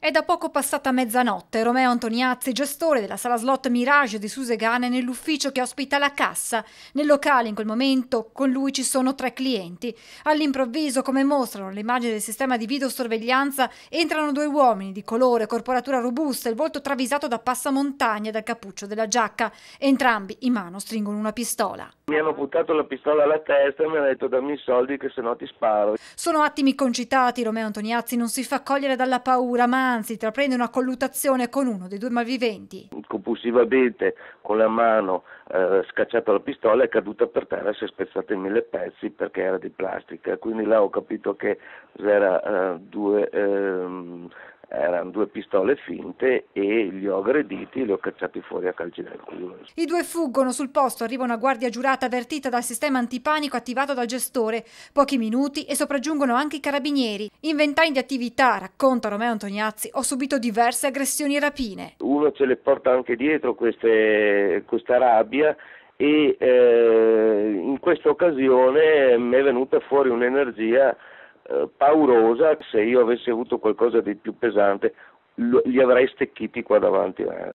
È da poco passata mezzanotte. Romeo Antoniazzi, gestore della sala slot Mirage di Susegane, è nell'ufficio che ospita la cassa. Nel locale in quel momento con lui ci sono tre clienti. All'improvviso, come mostrano le immagini del sistema di videosorveglianza, entrano due uomini di colore, corporatura robusta, il volto travisato da passamontagna e dal cappuccio della giacca. Entrambi in mano stringono una pistola. Mi hanno buttato la pistola alla testa e mi hanno detto dammi i soldi che sennò ti sparo. Sono attimi concitati. Romeo Antoniazzi non si fa cogliere dalla paura, ma anzi intraprende una colluttazione con uno dei due malviventi. Compulsivamente con la mano eh, scacciata la pistola è caduta per terra e si è spezzata in mille pezzi perché era di plastica, quindi là ho capito che c'era eh, due... Eh, con due pistole finte e li ho aggrediti e li ho cacciati fuori a calci dal culo. I due fuggono sul posto, arriva una guardia giurata avvertita dal sistema antipanico attivato dal gestore. Pochi minuti e sopraggiungono anche i carabinieri. In vent'anni di attività, racconta Romeo Antoniazzi, ho subito diverse aggressioni e rapine. Uno ce le porta anche dietro queste, questa rabbia e eh, in questa occasione mi è venuta fuori un'energia eh, paurosa, se io avessi avuto qualcosa di più pesante li avrei stecchiti qua davanti. Eh.